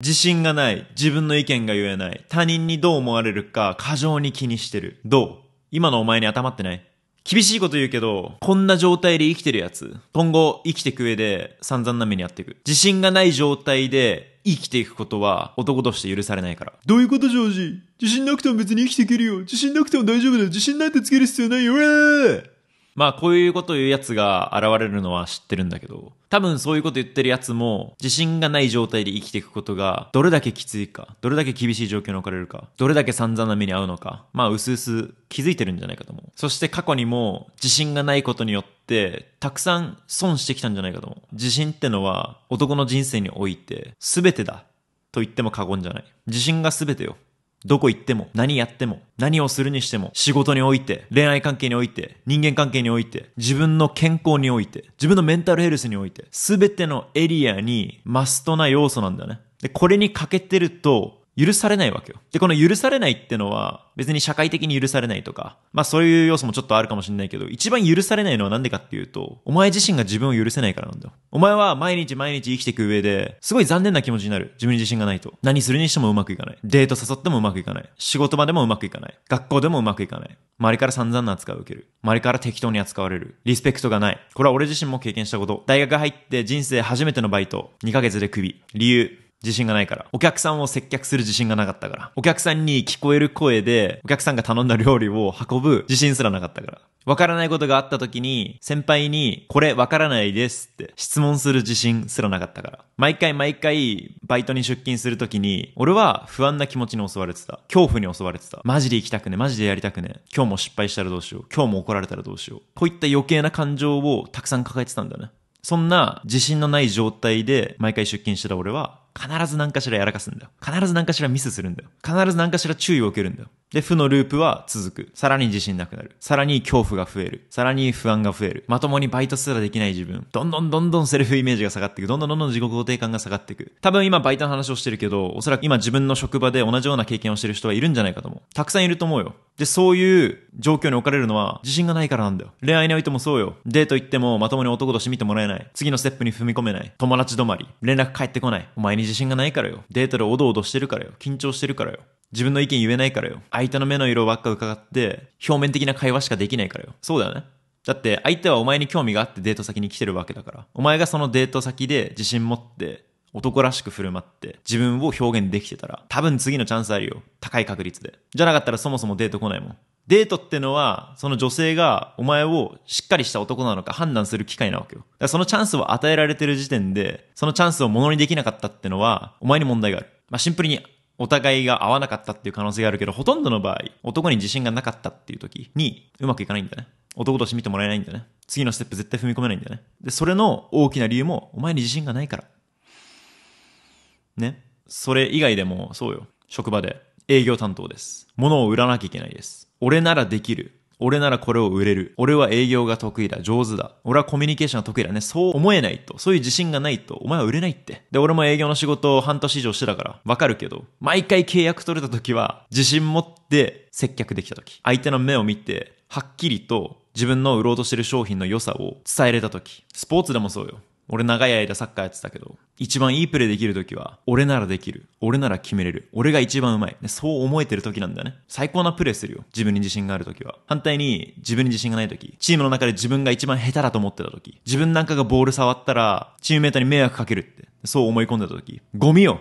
自信がない。自分の意見が言えない。他人にどう思われるか過剰に気にしてる。どう今のお前に頭ってない厳しいこと言うけど、こんな状態で生きてるやつ、今後生きていく上で散々な目に遭っていく。自信がない状態で生きていくことは男として許されないから。どういうことジョージ自信なくても別に生きていけるよ。自信なくても大丈夫だよ。自信なんてつける必要ないよ。えーまあこういうこと言うやつが現れるのは知ってるんだけど、多分そういうこと言ってるやつも自信がない状態で生きていくことがどれだけきついか、どれだけ厳しい状況に置かれるか、どれだけ散々な目に遭うのか、まあ薄々気づいてるんじゃないかと思う。そして過去にも自信がないことによって、たくさん損してきたんじゃないかと思う。自信ってのは男の人生において全てだと言っても過言じゃない。自信が全てよ。どこ行っても、何やっても、何をするにしても、仕事において、恋愛関係において、人間関係において、自分の健康において、自分のメンタルヘルスにおいて、すべてのエリアにマストな要素なんだよね。で、これに欠けてると、許されないわけよ。で、この許されないってのは、別に社会的に許されないとか、まあそういう要素もちょっとあるかもしれないけど、一番許されないのはなんでかっていうと、お前自身が自分を許せないからなんだよ。お前は毎日毎日生きていく上で、すごい残念な気持ちになる。自分に自信がないと。何するにしてもうまくいかない。デート誘ってもうまくいかない。仕事場でもうまくいかない。学校でもうまくいかない。周りから散々な扱いを受ける。周りから適当に扱われる。リスペクトがない。これは俺自身も経験したこと。大学入って人生初めてのバイト。2ヶ月でクビ。理由。自信がないから。お客さんを接客する自信がなかったから。お客さんに聞こえる声で、お客さんが頼んだ料理を運ぶ自信すらなかったから。わからないことがあった時に、先輩に、これわからないですって質問する自信すらなかったから。毎回毎回、バイトに出勤する時に、俺は不安な気持ちに襲われてた。恐怖に襲われてた。マジで行きたくね。マジでやりたくね。今日も失敗したらどうしよう。今日も怒られたらどうしよう。こういった余計な感情をたくさん抱えてたんだね。そんな自信のない状態で毎回出勤してた俺は必ず何かしらやらかすんだよ。必ず何かしらミスするんだよ。必ず何かしら注意を受けるんだよ。で、負のループは続く。さらに自信なくなる。さらに恐怖が増える。さらに不安が増える。まともにバイトすらできない自分。どんどんどんどんセルフイメージが下がっていく。どんどんどんどん自己肯定感が下がっていく。多分今バイトの話をしてるけど、おそらく今自分の職場で同じような経験をしてる人はいるんじゃないかと思う。たくさんいると思うよ。で、そういう状況に置かれるのは自信がないからなんだよ。恋愛においてもそうよ。デート行ってもまともに男として見てもらえない。次のステップに踏み込めない。友達止まり。連絡返ってこない。お前に自信がないからよ。デートでおどおどしてるからよ。緊張してるからよ。自分の意見言えないからよ。相手の目の色ばっか伺って、表面的な会話しかできないからよ。そうだよね。だって相手はお前に興味があってデート先に来てるわけだから。お前がそのデート先で自信持って男らしく振る舞って自分を表現できてたら多分次のチャンスあるよ。高い確率で。じゃなかったらそもそもデート来ないもん。デートってのは、その女性がお前をしっかりした男なのか判断する機会なわけよ。だからそのチャンスを与えられてる時点で、そのチャンスをものにできなかったってのは、お前に問題がある。まあ、シンプルにお互いが合わなかったっていう可能性があるけど、ほとんどの場合、男に自信がなかったっていう時に、うまくいかないんだね。男として見てもらえないんだね。次のステップ絶対踏み込めないんだね。で、それの大きな理由も、お前に自信がないから。ね。それ以外でも、そうよ。職場で、営業担当です。物を売らなきゃいけないです。俺ならできる。俺ならこれを売れる。俺は営業が得意だ。上手だ。俺はコミュニケーションが得意だね。そう思えないと。そういう自信がないと。お前は売れないって。で、俺も営業の仕事を半年以上してたから、わかるけど、毎回契約取れた時は、自信持って接客できた時。相手の目を見て、はっきりと自分の売ろうとしてる商品の良さを伝えれた時。スポーツでもそうよ。俺長い間サッカーやってたけど、一番いいプレーできる時は、俺ならできる。俺なら決めれる。俺が一番うまい。そう思えてる時なんだね。最高なプレーするよ。自分に自信がある時は。反対に、自分に自信がない時、チームの中で自分が一番下手だと思ってた時、自分なんかがボール触ったら、チームメイトに迷惑かけるって、そう思い込んでた時、ゴミよ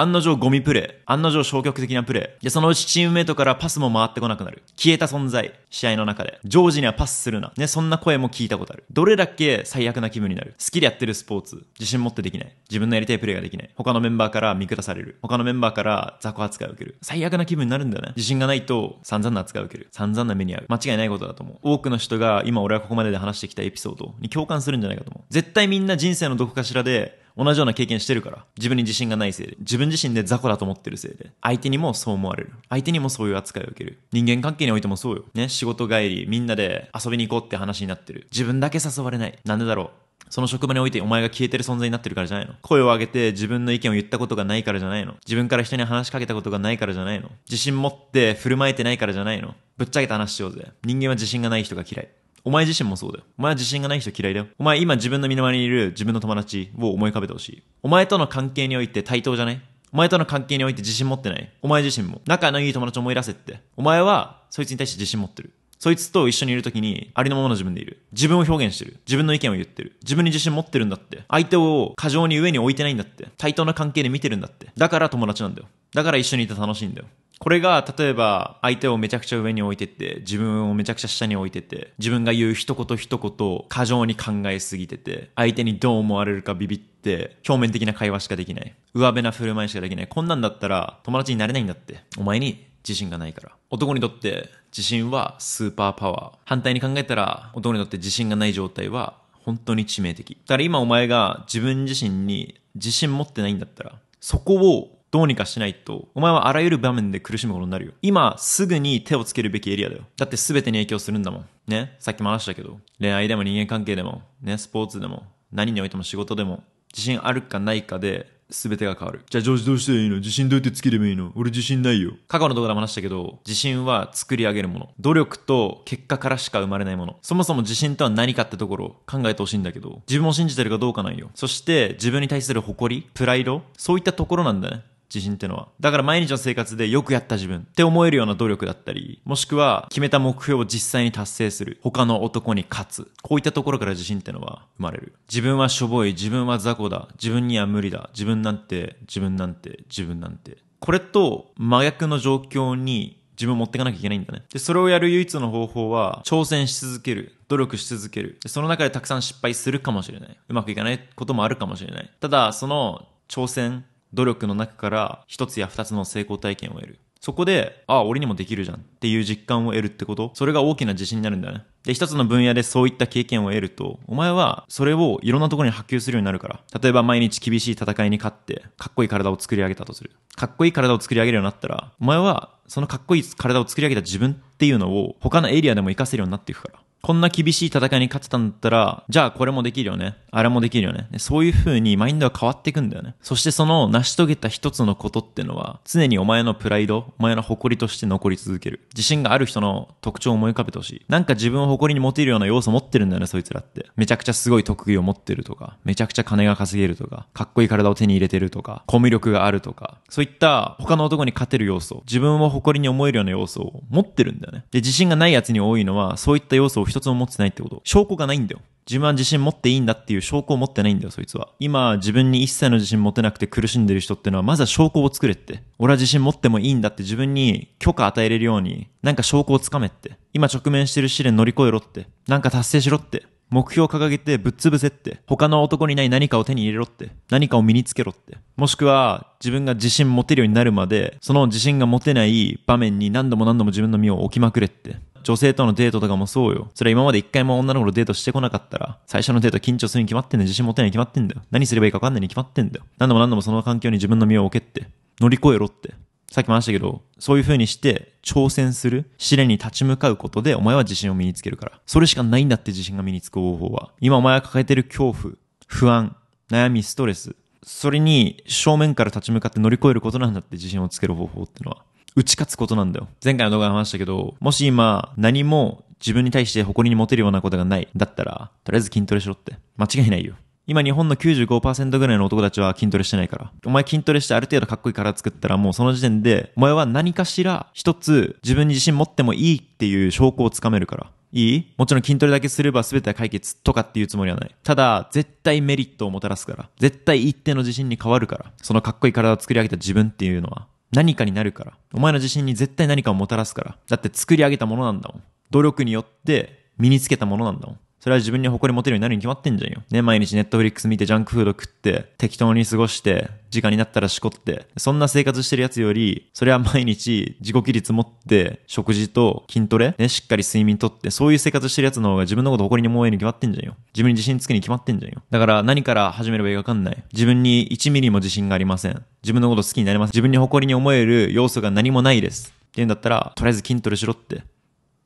案の定ゴミプレイ。案の定消極的なプレー。で、そのうちチームメイトからパスも回ってこなくなる。消えた存在、試合の中で。ジョージにはパスするな。ね、そんな声も聞いたことある。どれだけ最悪な気分になる。好きでやってるスポーツ、自信持ってできない。自分のやりたいプレーができない。他のメンバーから見下される。他のメンバーから雑魚扱いを受ける。最悪な気分になるんだよね。自信がないと散々な扱いを受ける。散々な目に遭う。間違いないことだと思う。多くの人が今俺はここまでで話してきたエピソードに共感するんじゃないかと思う。絶対みんな人生のどこかしらで同じような経験してるから、自分に自信がないせいで、自分自身で雑魚だと思ってるせいで、相手にもそう思われる。相手にもそういう扱いを受ける。人間関係においてもそうよ。ね、仕事帰り、みんなで遊びに行こうって話になってる。自分だけ誘われない。なんでだろうその職場においてお前が消えてる存在になってるからじゃないの。声を上げて自分の意見を言ったことがないからじゃないの。自分から人に話しかけたことがないからじゃないの。自信持って振る舞えてないからじゃないの。ぶっちゃけた話しようぜ。人間は自信がない人が嫌い。お前自身もそうだよ。お前は自信がない人嫌いだよ。お前今自分の身の回りにいる自分の友達を思い浮かべてほしい。お前との関係において対等じゃないお前との関係において自信持ってない。お前自身も。仲のいい友達を思い出せって。お前は、そいつに対して自信持ってる。そいつと一緒にいるときに、ありのままの自分でいる。自分を表現してる。自分の意見を言ってる。自分に自信持ってるんだって。相手を過剰に上に置いてないんだって。対等な関係で見てるんだって。だから友達なんだよ。だから一緒にいて楽しいんだよ。これが、例えば、相手をめちゃくちゃ上に置いてって、自分をめちゃくちゃ下に置いてて、自分が言う一言一言、過剰に考えすぎてて、相手にどう思われるかビビって、表面的な会話しかできない。上辺な振る舞いしかできない。こんなんだったら、友達になれないんだって。お前に自信がないから男にとって自信はスーパーパワー反対に考えたら男にとって自信がない状態は本当に致命的だから今お前が自分自身に自信持ってないんだったらそこをどうにかしないと、お前はあらゆる場面で苦しむことになるよ。今、すぐに手をつけるべきエリアだよ。だって全てに影響するんだもん。ね。さっきも話したけど、恋愛でも人間関係でも、ね、スポーツでも、何においても仕事でも、自信あるかないかで、全てが変わる。じゃあージどうしていいの自信どうやってつければいいの俺自信ないよ。過去の動画でも話したけど、自信は作り上げるもの。努力と結果からしか生まれないもの。そもそも自信とは何かってところを考えてほしいんだけど、自分を信じてるかどうかなんよ。そして自分に対する誇り、プライド、そういったところなんだね。自信ってのは。だから毎日の生活でよくやった自分って思えるような努力だったり、もしくは決めた目標を実際に達成する。他の男に勝つ。こういったところから自信ってのは生まれる。自分はしょぼい、自分は雑魚だ、自分には無理だ、自分なんて、自分なんて、自分なんて。これと真逆の状況に自分を持っていかなきゃいけないんだね。で、それをやる唯一の方法は、挑戦し続ける。努力し続ける。その中でたくさん失敗するかもしれない。うまくいかないこともあるかもしれない。ただ、その挑戦努力の中から一つや二つの成功体験を得る。そこで、ああ、俺にもできるじゃんっていう実感を得るってこと、それが大きな自信になるんだよね。で、一つの分野でそういった経験を得ると、お前はそれをいろんなところに波及するようになるから。例えば毎日厳しい戦いに勝って、かっこいい体を作り上げたとする。かっこいい体を作り上げるようになったら、お前はそのかっこいい体を作り上げた自分っていうのを他のエリアでも活かせるようになっていくから。こんな厳しい戦いに勝てたんだったら、じゃあこれもできるよね。あれもできるよね。そういう風にマインドは変わっていくんだよね。そしてその成し遂げた一つのことってのは、常にお前のプライド、お前の誇りとして残り続ける。自信がある人の特徴を思い浮かべてほしい。なんか自分を誇りに持てるような要素持ってるんだよね、そいつらって。めちゃくちゃすごい特技を持ってるとか、めちゃくちゃ金が稼げるとか、かっこいい体を手に入れてるとか、コミュ力があるとか、そういった他の男に勝てる要素、自分を誇りに思えるような要素を持ってるんだよね。で、自信がない奴に多いのは、そういった要素を一つも持ってないってこと。証拠がないんだよ。自分は自信持っていいんだっていう証拠を持ってないんだよ、そいつは。今、自分に一切の自信持てなくて苦しんでる人ってのは、まずは証拠を作れって。俺は自信持ってもいいんだって自分に許可与えれるように、なんか証拠をつかめって。今直面してる試練乗り越えろって。なんか達成しろって。目標を掲げてぶっ潰せって。他の男にない何かを手に入れろって。何かを身につけろって。もしくは、自分が自信持てるようになるまで、その自信が持てない場面に何度も何度も自分の身を置きまくれって。女性とのデートとかもそうよ。それ今まで一回も女の子とデートしてこなかったら、最初のデート緊張するに決まってんだよ。自信持てないに決まってんだよ。何すればいいか分かんないに決まってんだよ。何度も何度もその環境に自分の身を置けって。乗り越えろって。さっきも話したけど、そういう風にして挑戦する、試練に立ち向かうことでお前は自信を身につけるから。それしかないんだって自信が身につく方法は。今お前が抱えてる恐怖、不安、悩み、ストレス、それに正面から立ち向かって乗り越えることなんだって自信をつける方法ってのは。打ち勝つことなんだよ。前回の動画で話したけど、もし今、何も自分に対して誇りに持てるようなことがない。だったら、とりあえず筋トレしろって。間違いないよ。今日本の95%ぐらいの男たちは筋トレしてないから。お前筋トレしてある程度かっこいい体作ったらもうその時点で、お前は何かしら一つ自分に自信持ってもいいっていう証拠をつかめるから。いいもちろん筋トレだけすれば全ては解決とかっていうつもりはない。ただ、絶対メリットをもたらすから。絶対一定の自信に変わるから。そのかっこいい体を作り上げた自分っていうのは。何かになるから。お前の自信に絶対何かをもたらすから。だって作り上げたものなんだもん。努力によって身につけたものなんだもん。それは自分に誇り持てるようになるに決まってんじゃんよ。ね、毎日ネットフリックス見てジャンクフード食って、適当に過ごして、時間になったらしこって、そんな生活してるやつより、それは毎日自己規律持って、食事と筋トレ、ね、しっかり睡眠とって、そういう生活してるやつの方が自分のこと誇りに思えるに決まってんじゃんよ。自分に自信つくに決まってんじゃんよ。だから何から始めればいいかわかんない。自分に1ミリも自信がありません。自分のこと好きになりません。自分に誇りに思える要素が何もないです。っていうんだったら、とりあえず筋トレしろって。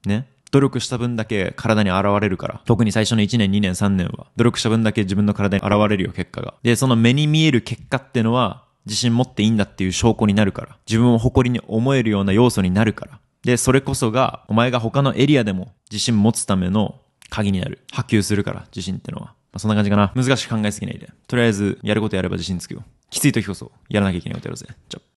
ね。努力した分だけ体に現れるから。特に最初の1年、2年、3年は。努力した分だけ自分の体に現れるよ、結果が。で、その目に見える結果ってのは、自信持っていいんだっていう証拠になるから。自分を誇りに思えるような要素になるから。で、それこそが、お前が他のエリアでも自信持つための鍵になる。波及するから、自信ってのは。まあ、そんな感じかな。難しく考えすぎないで。とりあえず、やることやれば自信つくよ。きつい時こそ、やらなきゃいけないことやろうぜ。じゃ